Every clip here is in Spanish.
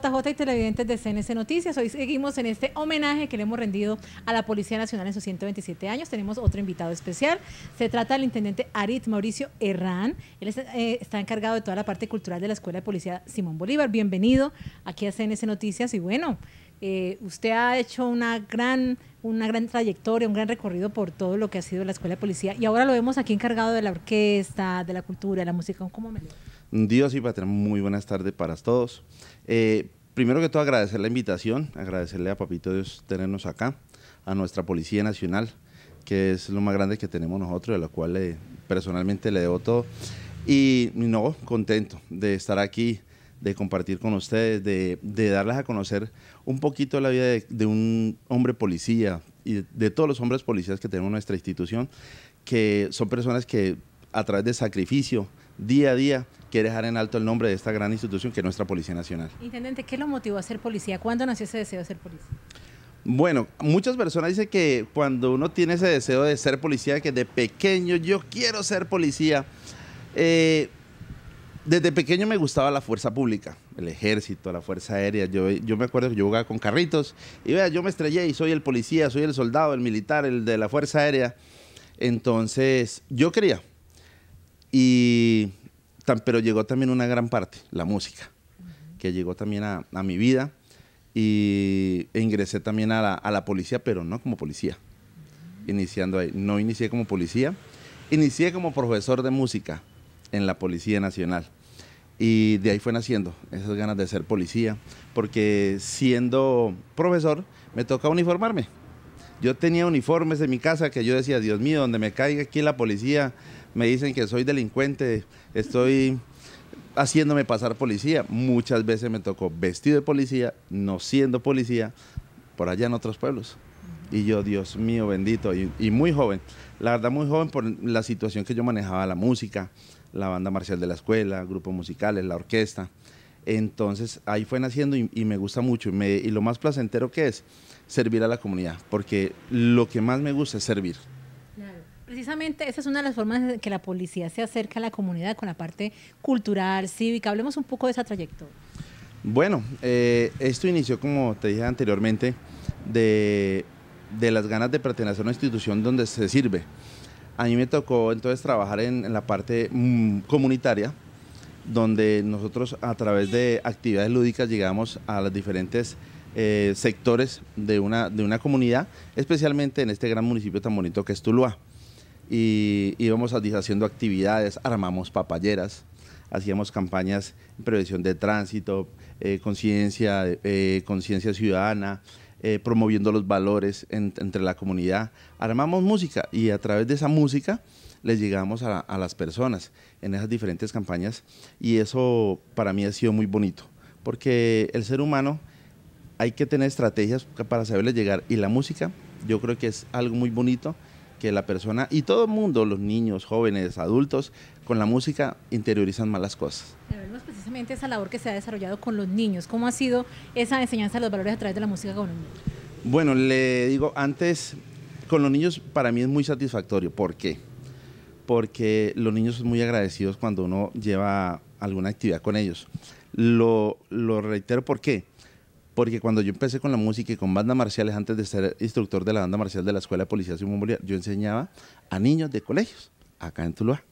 JJ y televidentes de CNS Noticias. Hoy seguimos en este homenaje que le hemos rendido a la Policía Nacional en sus 127 años. Tenemos otro invitado especial. Se trata del intendente Arit Mauricio Herrán. Él eh, está encargado de toda la parte cultural de la Escuela de Policía Simón Bolívar. Bienvenido aquí a CNS Noticias. Y bueno, eh, usted ha hecho una gran, una gran trayectoria, un gran recorrido por todo lo que ha sido la Escuela de Policía. Y ahora lo vemos aquí encargado de la orquesta, de la cultura, de la música. ¿Cómo me Dios y Patria, muy buenas tardes para todos. Eh, primero que todo, agradecer la invitación, agradecerle a Papito Dios tenernos acá, a nuestra Policía Nacional, que es lo más grande que tenemos nosotros, de lo cual eh, personalmente le debo todo. Y no, contento de estar aquí, de compartir con ustedes, de, darles a conocer un poquito la vida de, un hombre policía y de, de, todos los hombres policías que tenemos en nuestra institución, que son personas que a través de sacrificio, día a día quiere dejar en alto el nombre de esta gran institución que es nuestra Policía Nacional. Intendente, ¿qué lo motivó a ser policía? ¿Cuándo nació ese deseo de ser policía? Bueno, muchas personas dicen que cuando uno tiene ese deseo de ser policía, que de pequeño yo quiero ser policía, eh, desde pequeño me gustaba la fuerza pública, el ejército, la fuerza aérea. Yo, yo me acuerdo que yo jugaba con carritos y vea, yo me estrellé y soy el policía, soy el soldado, el militar, el de la fuerza aérea. Entonces, yo quería, y, tan, pero llegó también una gran parte, la música, que llegó también a, mi vida. Y e ingresé también a la, policía, pero no como policía. Iniciando ahí. No inicié como policía. Inicié como profesor de música en la Policía Nacional. Y de ahí fue naciendo esas ganas de ser policía, porque siendo profesor me toca uniformarme. Yo tenía uniformes en mi casa que yo decía, Dios mío, donde me caiga aquí la policía, me dicen que soy delincuente, estoy haciéndome pasar policía. Muchas veces me tocó vestido de policía, no siendo policía, por allá en otros pueblos. Y yo, Dios mío bendito, y, muy joven, la verdad muy joven por la situación que yo manejaba, la música, la banda marcial de la escuela, grupos musicales, la orquesta. Entonces ahí fue naciendo y, me gusta mucho. y, lo más placentero que es servir a la comunidad, porque lo que más me gusta es servir. Precisamente esa es una de las formas en que la policía se acerca a la comunidad con la parte cultural, cívica. Hablemos un poco de esa trayectoria. Bueno, eh, esto inició, como te dije anteriormente, de, las ganas de pertenecer a una institución donde se sirve. A mí me tocó entonces trabajar en, la parte mm, comunitaria, donde nosotros a través de actividades lúdicas llegamos a los diferentes eh, sectores de una, de una comunidad, especialmente en este gran municipio tan bonito que es Tuluá y íbamos haciendo actividades, armamos papayeras, hacíamos campañas en prevención de tránsito, eh, conciencia, eh, conciencia ciudadana, eh, promoviendo los valores entre la comunidad. Armamos música y a través de esa música les llegamos a, a, las personas en esas diferentes campañas y eso para mí ha sido muy bonito, porque el ser humano hay que tener estrategias para saberle llegar y la música yo creo que es algo muy bonito que la persona y todo el mundo, los niños, jóvenes, adultos, con la música interiorizan malas cosas. vemos pues, precisamente esa labor que se ha desarrollado con los niños. ¿Cómo ha sido esa enseñanza de los valores a través de la música con los niños? Bueno, le digo, antes con los niños para mí es muy satisfactorio. ¿Por qué? Porque los niños son muy agradecidos cuando uno lleva alguna actividad con ellos. Lo, lo reitero, ¿por qué? Porque cuando yo empecé con la música y con bandas marciales, antes de ser instructor de la banda marcial de la Escuela de Policía Simón Bolívar, yo enseñaba a niños de colegios, acá en Tuluá,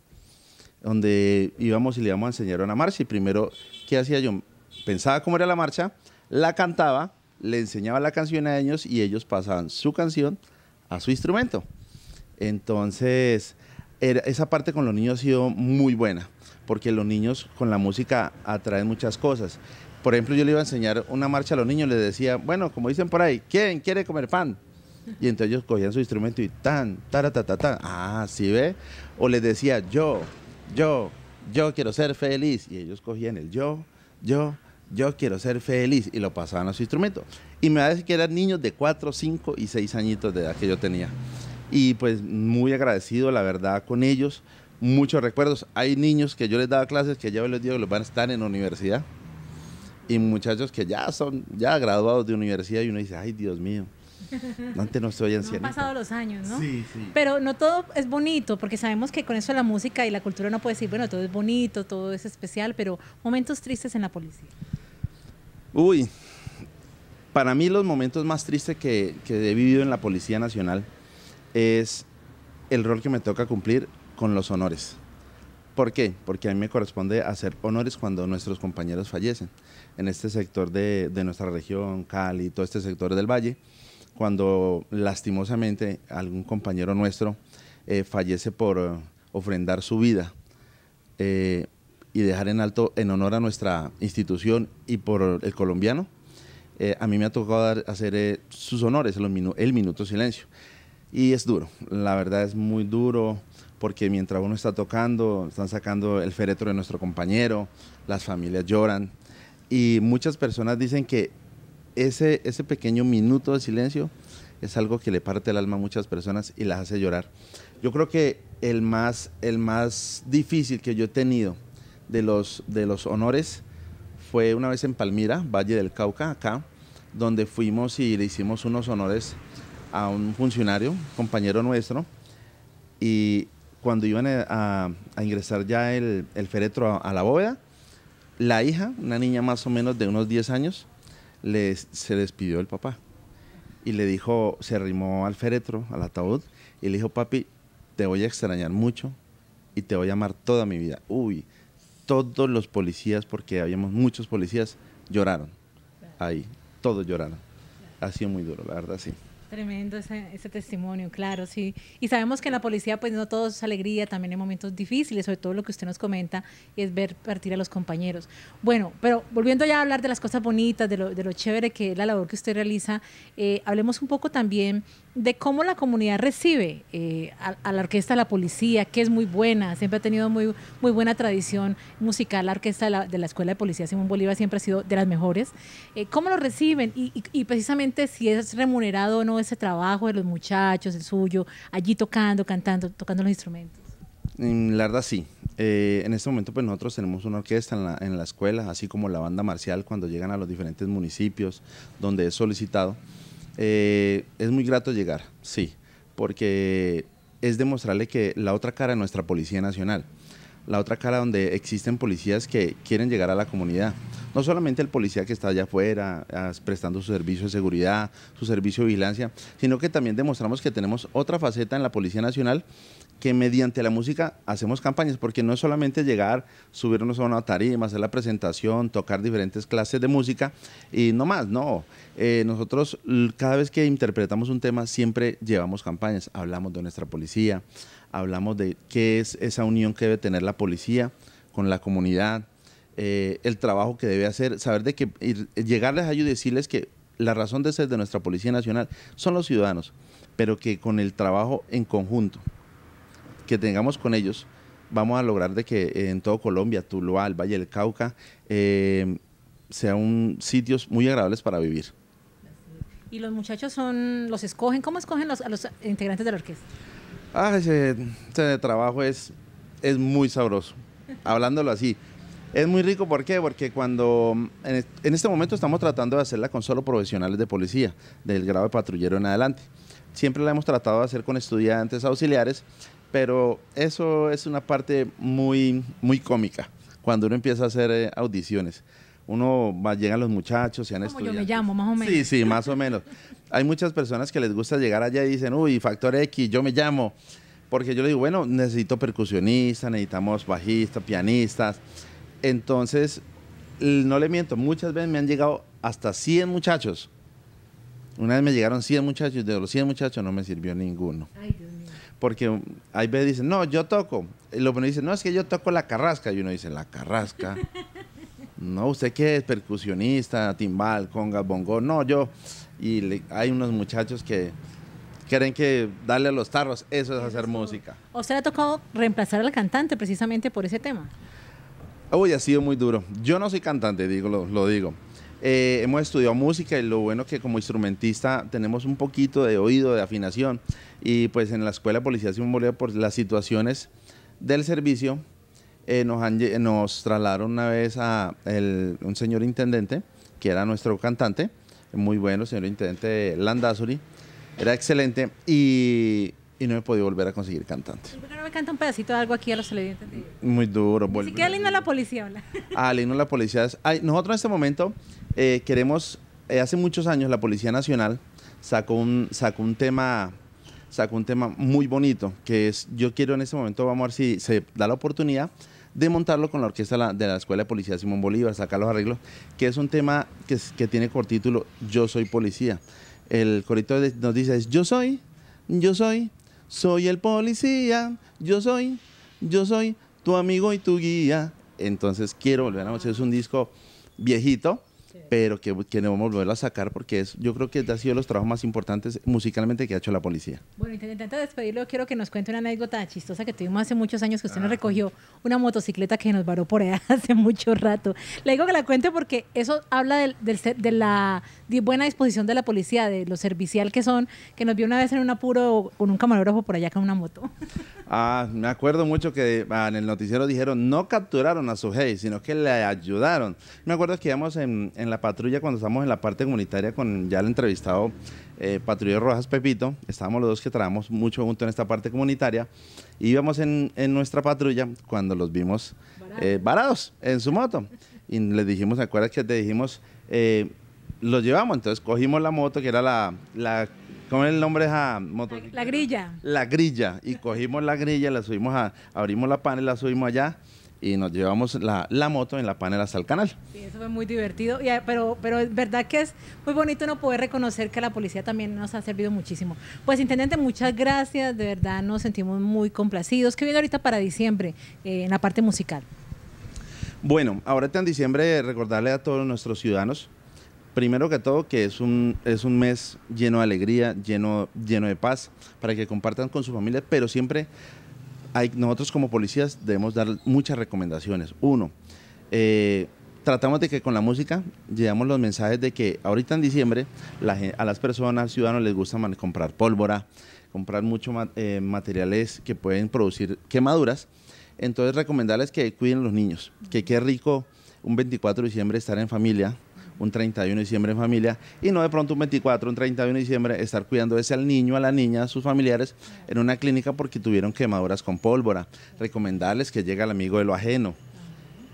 donde íbamos y le íbamos a enseñar una marcha. Y primero, ¿qué hacía yo? Pensaba cómo era la marcha, la cantaba, le enseñaba la canción a ellos y ellos pasaban su canción a su instrumento. Entonces, era, esa parte con los niños ha sido muy buena, porque los niños con la música atraen muchas cosas. Por ejemplo, yo le iba a enseñar una marcha a los niños, les decía, bueno, como dicen por ahí, ¿quién quiere comer pan? Y entonces ellos cogían su instrumento y tan, taratata, ta, ah, ¿sí ve? O les decía, yo, yo, yo quiero ser feliz. Y ellos cogían el yo, yo, yo quiero ser feliz. Y lo pasaban a su instrumento. Y me decir que eran niños de 4, 5 y 6 añitos de edad que yo tenía. Y pues muy agradecido, la verdad, con ellos. Muchos recuerdos. Hay niños que yo les daba clases que ya les digo que los van a estar en la universidad. Y muchachos que ya son, ya graduados de universidad y uno dice, ay Dios mío, antes no estoy anciano. han pasado los años, ¿no? Sí, sí. Pero no todo es bonito, porque sabemos que con eso la música y la cultura no puede decir, bueno, todo es bonito, todo es especial, pero momentos tristes en la policía. Uy, para mí los momentos más tristes que, que he vivido en la Policía Nacional es el rol que me toca cumplir con los honores. ¿Por qué? Porque a mí me corresponde hacer honores cuando nuestros compañeros fallecen. En este sector de, nuestra región, Cali, todo este sector del valle, cuando lastimosamente algún compañero nuestro eh, fallece por eh, ofrendar su vida eh, y dejar en alto en honor a nuestra institución y por el colombiano, a mí me ha tocado hacer sus honores, el, el minuto silencio. Y es duro, la verdad es muy duro porque mientras uno está tocando, están sacando el féretro de nuestro compañero, las familias lloran y muchas personas dicen que ese, ese pequeño minuto de silencio es algo que le parte el alma a muchas personas y las hace llorar. Yo creo que el más, el más difícil que yo he tenido de los, de los honores fue una vez en Palmira, Valle del Cauca, acá, donde fuimos y le hicimos unos honores a un funcionario, compañero nuestro, y cuando iban eh, a, ingresar ya el, el féretro a, la bóveda, la hija, una niña más o menos de unos 10 años, les, se despidió el papá. Y le dijo, se arrimó al féretro, al ataúd, y le dijo, papi, te voy a extrañar mucho y te voy a amar toda mi vida. Uy, todos los policías, porque habíamos muchos policías, lloraron. Ahí, todos lloraron. Ha sido muy duro, la verdad, sí. Tremendo ese, testimonio, claro, sí. Y sabemos que en la policía, pues no todo es alegría, también en momentos difíciles, sobre todo lo que usted nos comenta, es ver partir a los compañeros. Bueno, pero volviendo ya a hablar de las cosas bonitas, de lo, chévere que es la labor que usted realiza, eh, hablemos un poco también de cómo la comunidad recibe eh, a, la orquesta de la policía, que es muy buena, siempre ha tenido muy, buena tradición musical, la orquesta de la, Escuela de Policía Simón Bolívar siempre ha sido de las mejores. Eh, ¿Cómo lo reciben? y precisamente si es remunerado o no ese trabajo de los muchachos, el suyo, allí tocando, cantando, tocando los instrumentos? Mm, la verdad sí. Eh, en este momento pues nosotros tenemos una orquesta en la, escuela, así como la banda marcial cuando llegan a los diferentes municipios donde es solicitado. Eh, es muy grato llegar, sí, porque es demostrarle que la otra cara de nuestra Policía Nacional la otra cara donde existen policías que quieren llegar a la comunidad. No solamente el policía que está allá afuera ah, prestando su servicio de seguridad, su servicio de vigilancia, sino que también demostramos que tenemos otra faceta en la Policía Nacional que mediante la música hacemos campañas, porque no es solamente llegar, subirnos a una tarima, hacer la presentación, tocar diferentes clases de música y no más, no. Eh, nosotros cada vez que interpretamos un tema siempre llevamos campañas, hablamos de nuestra policía, hablamos de qué es esa unión que debe tener la policía con la comunidad, eh, el trabajo que debe hacer, saber de que llegarles a ellos y decirles que la razón de ser de nuestra Policía Nacional son los ciudadanos, pero que con el trabajo en conjunto que tengamos con ellos, vamos a lograr de que eh, en todo Colombia, Tuluá, el Valle del Cauca, eh, sean sitios muy agradables para vivir. ¿Y los muchachos son, los escogen? ¿Cómo escogen los, a los integrantes de la orquesta? Ah, ese, ese trabajo es, es muy sabroso, hablándolo así. Es muy rico, ¿por qué? Porque cuando en este momento estamos tratando de hacerla con solo profesionales de policía, del grado de patrullero en adelante. Siempre la hemos tratado de hacer con estudiantes auxiliares pero eso es una parte muy, muy cómica cuando uno empieza a hacer eh, audiciones. Uno va, llegan los muchachos, y Como yo me llamo, más o menos. Sí, sí, más o menos. Hay muchas personas que les gusta llegar allá y dicen, uy, Factor X, yo me llamo. Porque yo le digo, bueno, necesito percusionistas, necesitamos bajistas, pianistas. Entonces, no le miento, muchas veces me han llegado hasta 100 muchachos. Una vez me llegaron 100 muchachos, de los 100 muchachos no me sirvió ninguno. Ay, Dios porque hay veces dicen, no, yo toco. Y lo bueno dice, no, es que yo toco la carrasca. Y uno dice, la carrasca. no, usted qué es percusionista, timbal, conga, bongo. No, yo. Y hay unos muchachos que quieren que darle a los tarros, eso es hacer música. ¿O le ha tocado reemplazar al cantante precisamente por ese tema? Uy, ha sido muy duro. Yo no soy cantante, digo, lo digo. Eh, hemos estudiado música y lo bueno que como instrumentista tenemos un poquito de oído, de afinación. Y pues en la Escuela de Policía Simón por las situaciones del servicio, eh, nos, trasladaron una vez a un señor intendente, que era nuestro cantante, muy bueno, señor intendente Landazuri, era excelente. Y y no he podido volver a conseguir cantante. ¿Por qué no me canta un pedacito de algo aquí a los televidentes? Muy duro. Así que la policía habla. Ah, la policía. nosotros en este momento eh, queremos, eh, hace muchos años la Policía Nacional sacó un, sacó un tema sacó un tema muy bonito, que es, yo quiero en este momento, vamos a ver si se da la oportunidad de montarlo con la orquesta de la Escuela de Policía Simón Bolívar, sacar los arreglos, que es un tema que, que tiene por título Yo soy policía. El corito nos dice, es, yo soy, yo soy soy el policía, yo soy, yo soy tu amigo y tu guía. Entonces quiero volver a la Es un disco viejito, pero que debemos volver a sacar porque es, yo creo que ha sido de los trabajos más importantes musicalmente que ha hecho la policía. Bueno, intentando despedirlo, quiero que nos cuente una anécdota chistosa que tuvimos hace muchos años que usted nos ah. recogió una motocicleta que nos varó por allá hace mucho rato. Le digo que la cuente porque eso habla de la buena disposición de la policía, de lo servicial que son, que nos vio una vez en un apuro con un camarógrafo por allá con una moto. Ah, me acuerdo mucho que ah, en el noticiero dijeron no capturaron a su jefe, sino que le ayudaron. Me acuerdo que íbamos en, en la patrulla, cuando estamos en la parte comunitaria con ya el entrevistado eh, patrullero Rojas Pepito, estábamos los dos que trabajamos mucho junto en esta parte comunitaria, íbamos en, en, nuestra patrulla cuando los vimos eh, varados en su moto. Y les dijimos, acuerda acuerdas que te dijimos? Eh, los llevamos, entonces cogimos la moto que era la, la ¿Cómo el nombre de moto? La, grilla. La grilla. Y cogimos la grilla, la subimos a, abrimos la y la subimos allá y nos llevamos la, la, moto en la panela hasta el canal. Sí, eso fue muy divertido, y, ah, pero, pero es verdad que es muy bonito no poder reconocer que la policía también nos ha servido muchísimo. Pues, Intendente, muchas gracias, de verdad nos sentimos muy complacidos. ¿Qué viene ahorita para diciembre eh, en la parte musical? Bueno, ahorita en diciembre recordarle a todos nuestros ciudadanos, primero que todo, que es un, es un mes lleno de alegría, lleno, lleno de paz, para que compartan con su familia, pero siempre nosotros como policías debemos dar muchas recomendaciones. Uno, eh, tratamos de que con la música llevamos los mensajes de que ahorita en diciembre a las personas, ciudadanos, les gusta comprar pólvora, comprar muchos eh, materiales que pueden producir quemaduras. Entonces recomendarles que cuiden a los niños, que qué rico un 24 de diciembre estar en familia, un 31 de diciembre en familia y no de pronto un 24, un 31 de diciembre estar cuidando ese al niño, a la niña, a sus familiares en una clínica porque tuvieron quemaduras con pólvora. Recomendarles que llegue el amigo de lo ajeno,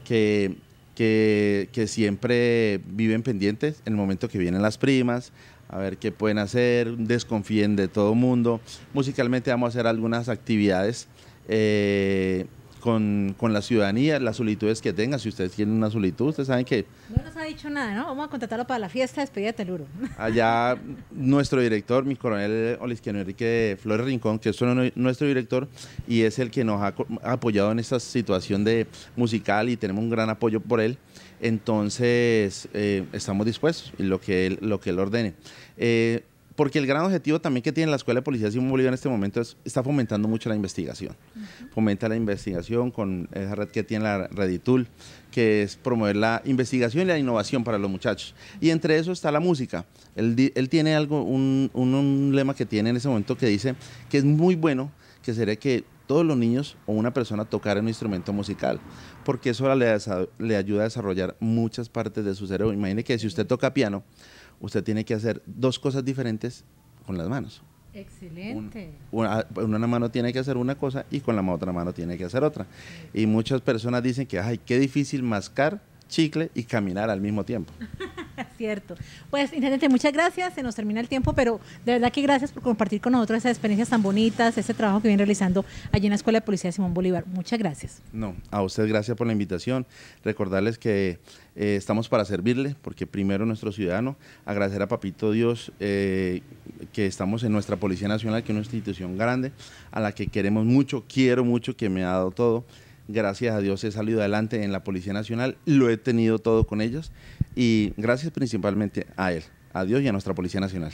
que, que, que siempre viven pendientes en el momento que vienen las primas, a ver qué pueden hacer, desconfíen de todo mundo. Musicalmente vamos a hacer algunas actividades eh, con, la ciudadanía, las solicitudes que tenga. Si ustedes tienen una solicitud, ustedes saben que... No nos ha dicho nada, ¿no? Vamos a contratarlo para la fiesta despedida Luro. Allá nuestro director, mi coronel Olisquiano Enrique Flores Rincón, que es nuestro director y es el que nos ha apoyado en esta situación de musical y tenemos un gran apoyo por él. Entonces, eh, estamos dispuestos y lo que él, lo que él ordene. Eh, porque el gran objetivo también que tiene la Escuela de Policía Simón Bolívar en este momento es, está fomentando mucho la investigación. Fomenta la investigación con esa red que tiene la Reditul, que es promover la investigación y la innovación para los muchachos. Y entre eso está la música. Él, tiene algo, un, un, lema que tiene en ese momento que dice que es muy bueno que sería que todos los niños o una persona tocar un instrumento musical, porque eso le, le ayuda a desarrollar muchas partes de su cerebro. Imagine que si usted toca piano, usted tiene que hacer dos cosas diferentes con las manos. Excelente. Una, una, mano tiene que hacer una cosa y con la otra mano tiene que hacer otra. Y muchas personas dicen que, ay, qué difícil mascar chicle y caminar al mismo tiempo. Cierto. Pues, intendente, muchas gracias. Se nos termina el tiempo, pero de verdad que gracias por compartir con nosotros esas experiencias tan bonitas, ese trabajo que viene realizando allí en la Escuela de Policía de Simón Bolívar. Muchas gracias. No, a usted gracias por la invitación. Recordarles que eh, estamos para servirle, porque primero nuestro ciudadano, agradecer a Papito Dios eh, que estamos en nuestra Policía Nacional, que es una institución grande, a la que queremos mucho, quiero mucho, que me ha dado todo gracias a Dios he salido adelante en la Policía Nacional, lo he tenido todo con ellos y gracias principalmente a él, a Dios y a nuestra Policía Nacional.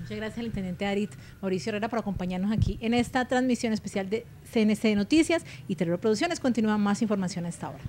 Muchas gracias al intendente Arit Mauricio Herrera por acompañarnos aquí en esta transmisión especial de CNC Noticias y Terror Producciones. Continúa más información a esta hora.